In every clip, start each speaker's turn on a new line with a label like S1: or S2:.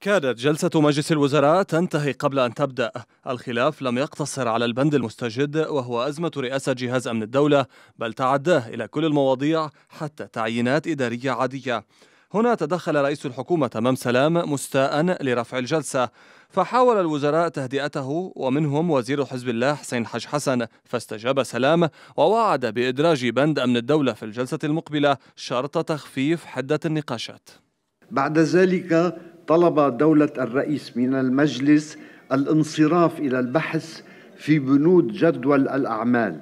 S1: كادت جلسة مجلس الوزراء تنتهي قبل أن تبدأ الخلاف لم يقتصر على البند المستجد وهو أزمة رئاسة جهاز أمن الدولة بل تعداه إلى كل المواضيع حتى تعيينات إدارية عادية هنا تدخل رئيس الحكومة تمام سلام مستاء لرفع الجلسة فحاول الوزراء تهدئته ومنهم وزير حزب الله حسين حج حسن فاستجاب سلام ووعد بإدراج بند أمن الدولة في الجلسة المقبلة شرط تخفيف حدة النقاشات
S2: بعد ذلك طلب دولة الرئيس من المجلس الانصراف إلى البحث في بنود جدول الأعمال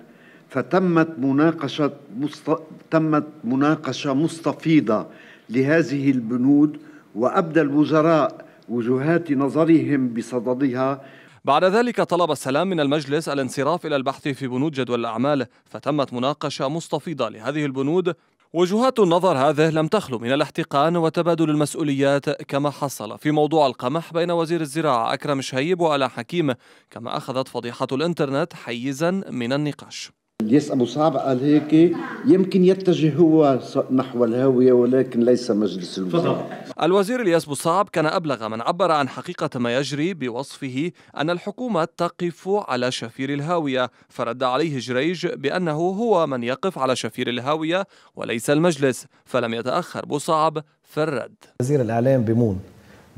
S2: فتمت مناقشة مست... تمت مناقشة مستفيضة لهذه البنود وأبدى الوزراء وجهات نظرهم بصددها
S1: بعد ذلك طلب السلام من المجلس الانصراف إلى البحث في بنود جدول الأعمال فتمت مناقشة مستفيضة لهذه البنود وجهات النظر هذه لم تخلو من الاحتقان وتبادل المسؤوليات كما حصل في موضوع القمح بين وزير الزراعة أكرم شهيب وعلى حكيم كما أخذت فضيحة الإنترنت حيزا من النقاش
S2: الياس ابو صعب قال هيك يمكن يتجه هو نحو الهاويه ولكن ليس مجلس الوزراء
S1: الوزير الياس ابو صعب كان ابلغ من عبر عن حقيقه ما يجري بوصفه ان الحكومه تقف على شفير الهاويه فرد عليه جريج بانه هو من يقف على شفير الهاويه وليس المجلس فلم يتاخر ابو صعب في الرد
S3: وزير الاعلام بمون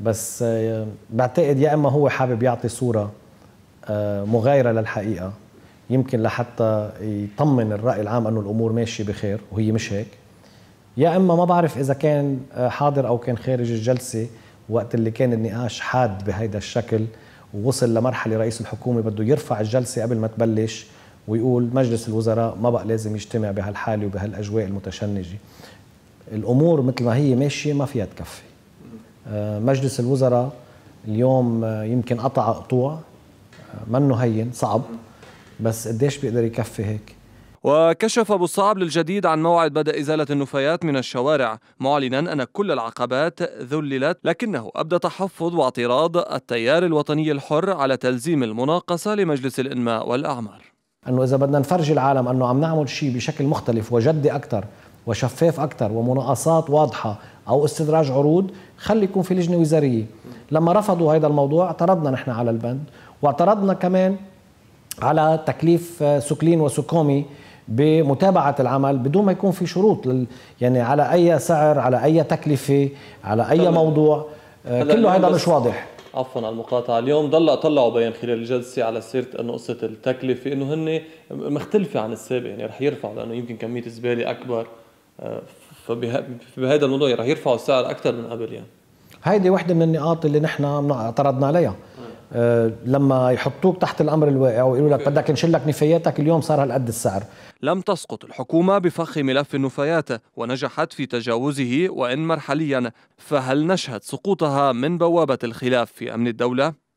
S3: بس آه، بعتقد يا اما هو حابب يعطي صوره آه، مغايره للحقيقه يمكن لحتى يطمن الراي العام انه الامور ماشيه بخير وهي مش هيك يا اما ما بعرف اذا كان آه، حاضر او كان خارج الجلسه وقت اللي كان النقاش حاد بهيدا الشكل ووصل لمرحله رئيس الحكومه بده يرفع الجلسه قبل ما تبلش ويقول مجلس الوزراء ما بقى لازم يجتمع بهالحاله وبهالاجواء المتشنجه الامور مثل ما هي ماشيه ما فيها تكفي آه، مجلس الوزراء اليوم آه، يمكن قطع قطوع منه هين صعب بس قديش بيقدر يكفي هيك
S1: وكشف ابو صعب للجديد عن موعد بدء ازاله النفايات من الشوارع معلنا ان كل العقبات ذللت لكنه ابدى تحفظ واعتراض التيار الوطني الحر على تلزيم المناقصه لمجلس الانماء والاعمار
S3: انه اذا بدنا نفرجي العالم انه عم نعمل شيء بشكل مختلف وجدي اكثر وشفاف اكثر ومناقصات واضحه او استدراج عروض خلي يكون في لجنه وزاريه لما رفضوا هذا الموضوع اعترضنا نحن على البند واعترضنا كمان على تكليف آه، سوكلين وسوكومي بمتابعة العمل بدون ما يكون في شروط لل... يعني على أي سعر على أي تكلفة على أي طلع. موضوع آه، كله هذا مش واضح
S1: عفوا على المقاطعة اليوم ضل طلعوا بيان خلال الجلسة على سيرة أنه قصة التكلفة أنه هن مختلفة عن السابق يعني رح يرفعوا لأنه يمكن كمية الزبالة أكبر آه، فبهذا الموضوع رح يرفعوا السعر أكثر من قبل يعني
S3: هيدي وحده من النقاط اللي نحن طردنا عليها آه، لما يحطوك تحت الامر الواقع ويقولوا لك بدك نشيل لك نفاياتك اليوم صار هالقد السعر
S1: لم تسقط الحكومه بفخ ملف النفايات ونجحت في تجاوزه وان مرحليا فهل نشهد سقوطها من بوابه الخلاف في امن الدوله